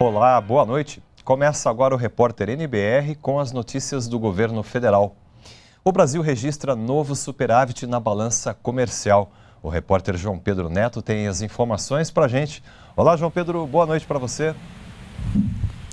Olá, boa noite. Começa agora o repórter NBR com as notícias do governo federal. O Brasil registra novo superávit na balança comercial. O repórter João Pedro Neto tem as informações para gente. Olá, João Pedro, boa noite para você.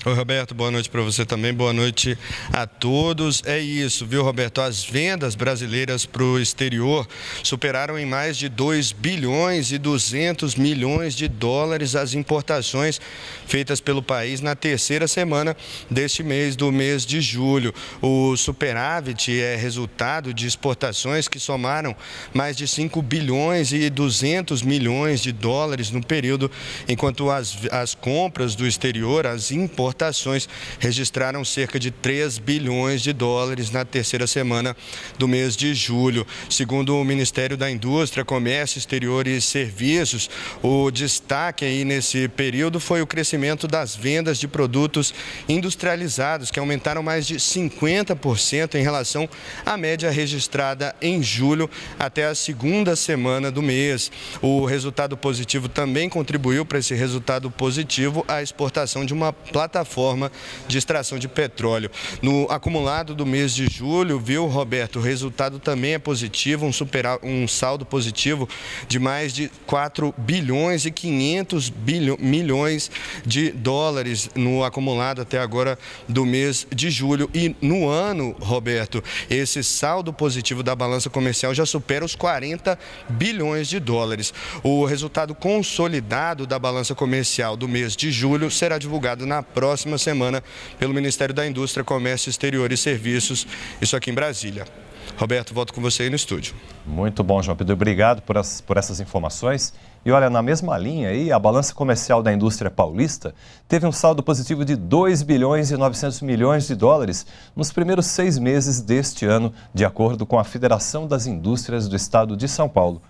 Oi, Roberto, boa noite para você também, boa noite a todos. É isso, viu, Roberto? As vendas brasileiras para o exterior superaram em mais de 2 bilhões e 200 milhões de dólares as importações feitas pelo país na terceira semana deste mês, do mês de julho. O superávit é resultado de exportações que somaram mais de 5 bilhões e 200 milhões de dólares no período, enquanto as, as compras do exterior, as importações, exportações registraram cerca de 3 bilhões de dólares na terceira semana do mês de julho. Segundo o Ministério da Indústria, Comércio Exterior e Serviços, o destaque aí nesse período foi o crescimento das vendas de produtos industrializados, que aumentaram mais de 50% em relação à média registrada em julho até a segunda semana do mês. O resultado positivo também contribuiu para esse resultado positivo a exportação de uma plataforma plataforma de extração de petróleo. No acumulado do mês de julho, viu, Roberto, o resultado também é positivo, um, superar, um saldo positivo de mais de 4 bilhões e 500 bilhões milhões de dólares no acumulado até agora do mês de julho. E no ano, Roberto, esse saldo positivo da balança comercial já supera os 40 bilhões de dólares. O resultado consolidado da balança comercial do mês de julho será divulgado na próxima próxima semana pelo Ministério da Indústria, Comércio Exterior e Serviços, isso aqui em Brasília. Roberto, volto com você aí no estúdio. Muito bom, João Pedro. Obrigado por, as, por essas informações. E olha, na mesma linha aí, a balança comercial da indústria paulista teve um saldo positivo de 2 bilhões e 900 milhões de dólares nos primeiros seis meses deste ano, de acordo com a Federação das Indústrias do Estado de São Paulo.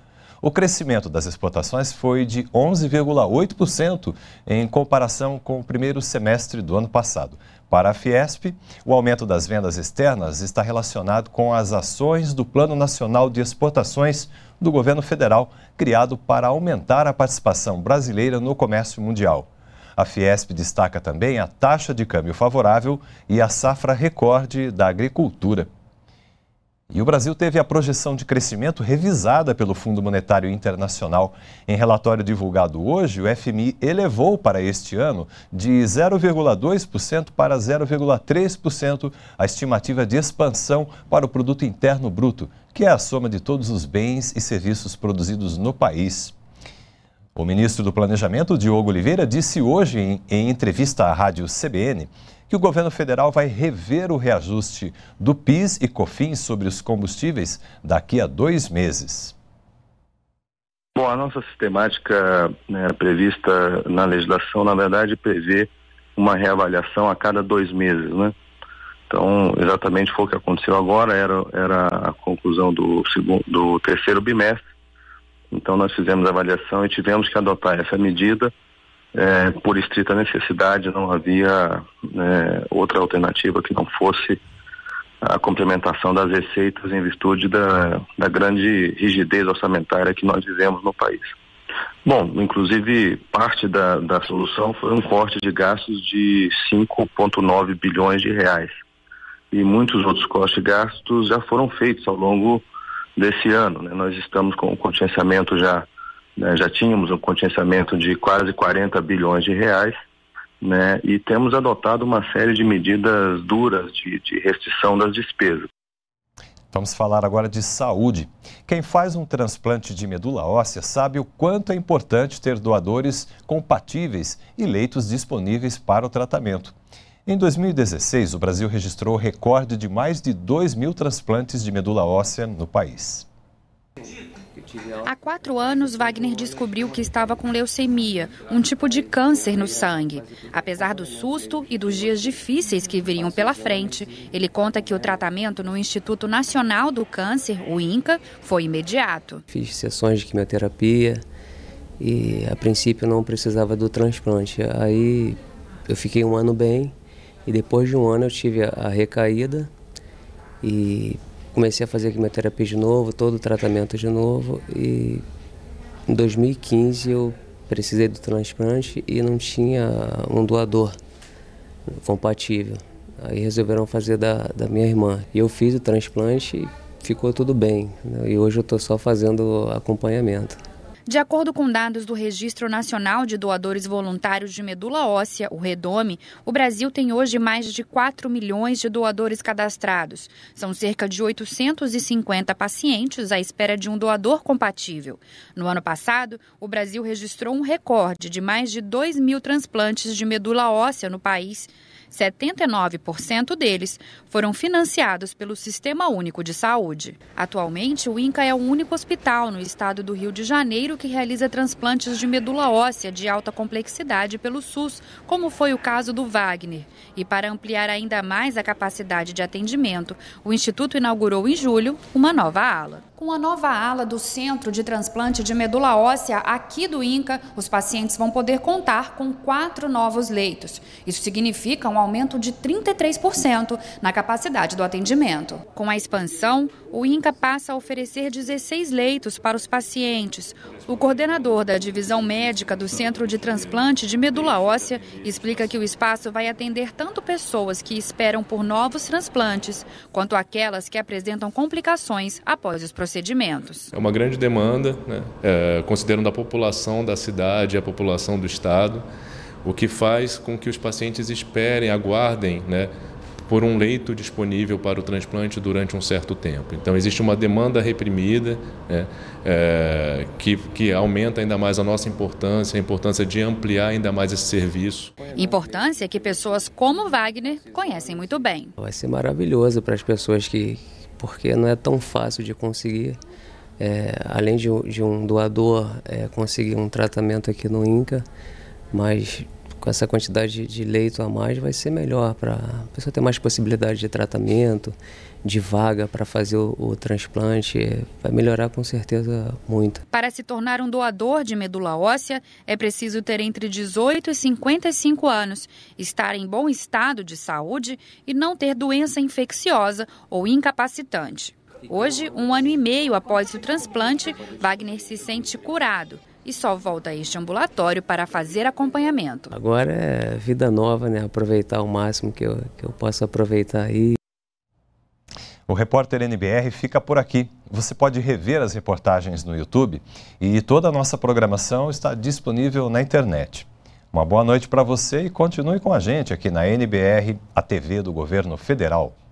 O crescimento das exportações foi de 11,8% em comparação com o primeiro semestre do ano passado. Para a Fiesp, o aumento das vendas externas está relacionado com as ações do Plano Nacional de Exportações do governo federal, criado para aumentar a participação brasileira no comércio mundial. A Fiesp destaca também a taxa de câmbio favorável e a safra recorde da agricultura. E o Brasil teve a projeção de crescimento revisada pelo Fundo Monetário Internacional. Em relatório divulgado hoje, o FMI elevou para este ano de 0,2% para 0,3% a estimativa de expansão para o produto interno bruto, que é a soma de todos os bens e serviços produzidos no país. O ministro do Planejamento, Diogo Oliveira, disse hoje em, em entrevista à rádio CBN que o governo federal vai rever o reajuste do PIS e COFINS sobre os combustíveis daqui a dois meses. Bom, a nossa sistemática né, prevista na legislação, na verdade, prevê uma reavaliação a cada dois meses, né? Então, exatamente foi o que aconteceu agora, era, era a conclusão do, segundo, do terceiro bimestre. Então, nós fizemos a avaliação e tivemos que adotar essa medida é, por estrita necessidade, não havia né, outra alternativa que não fosse a complementação das receitas em virtude da, da grande rigidez orçamentária que nós vivemos no país. Bom, inclusive parte da, da solução foi um corte de gastos de 5,9 bilhões de reais. E muitos outros cortes de gastos já foram feitos ao longo desse ano. Né? Nós estamos com o contingenciamento já né? Já tínhamos um contingenciamento de quase 40 bilhões de reais, né? E temos adotado uma série de medidas duras de, de restrição das despesas. Vamos falar agora de saúde. Quem faz um transplante de medula óssea sabe o quanto é importante ter doadores compatíveis e leitos disponíveis para o tratamento. Em 2016, o Brasil registrou recorde de mais de 2 mil transplantes de medula óssea no país. Há quatro anos, Wagner descobriu que estava com leucemia, um tipo de câncer no sangue. Apesar do susto e dos dias difíceis que viriam pela frente, ele conta que o tratamento no Instituto Nacional do Câncer, o INCA, foi imediato. Fiz sessões de quimioterapia e, a princípio, não precisava do transplante. Aí eu fiquei um ano bem e, depois de um ano, eu tive a recaída e comecei a fazer quimioterapia de novo, todo o tratamento de novo e em 2015 eu precisei do transplante e não tinha um doador compatível. Aí resolveram fazer da, da minha irmã. E eu fiz o transplante e ficou tudo bem. Né? E hoje eu estou só fazendo acompanhamento. De acordo com dados do Registro Nacional de Doadores Voluntários de Medula Óssea, o REDOME, o Brasil tem hoje mais de 4 milhões de doadores cadastrados. São cerca de 850 pacientes à espera de um doador compatível. No ano passado, o Brasil registrou um recorde de mais de 2 mil transplantes de medula óssea no país. 79% deles foram financiados pelo Sistema Único de Saúde. Atualmente, o INCA é o único hospital no estado do Rio de Janeiro que realiza transplantes de medula óssea de alta complexidade pelo SUS, como foi o caso do Wagner. E para ampliar ainda mais a capacidade de atendimento, o Instituto inaugurou em julho uma nova ala. Com a nova ala do Centro de Transplante de Medula Óssea aqui do INCA, os pacientes vão poder contar com quatro novos leitos. Isso significa um um aumento de 33% na capacidade do atendimento. Com a expansão, o INCA passa a oferecer 16 leitos para os pacientes. O coordenador da divisão médica do Centro de Transplante de Medula Óssea explica que o espaço vai atender tanto pessoas que esperam por novos transplantes, quanto aquelas que apresentam complicações após os procedimentos. É uma grande demanda, né? é, considerando a população da cidade, a população do estado o que faz com que os pacientes esperem, aguardem, né, por um leito disponível para o transplante durante um certo tempo. Então, existe uma demanda reprimida né, é, que, que aumenta ainda mais a nossa importância, a importância de ampliar ainda mais esse serviço. Importância que pessoas como Wagner conhecem muito bem. Vai ser maravilhoso para as pessoas que. porque não é tão fácil de conseguir. É, além de, de, um doador, é, conseguir um tratamento aqui no INCA, mas com essa quantidade de leito a mais vai ser melhor para a pessoa ter mais possibilidade de tratamento, de vaga para fazer o, o, transplante, é, vai melhorar com certeza muito. Para se tornar um doador de medula óssea, é preciso ter entre 18 e 55 anos, estar em bom estado de saúde e não ter doença infecciosa ou incapacitante. Hoje, um ano e meio após o transplante, Wagner se sente curado e só volta a este ambulatório para fazer acompanhamento. Agora é vida nova, né? Aproveitar o máximo que eu, que eu posso aproveitar aí. O repórter NBR fica por aqui. Você pode rever as reportagens no YouTube e toda a nossa programação está disponível na internet. Uma boa noite para você e continue com a gente aqui na NBR, a TV do Governo Federal.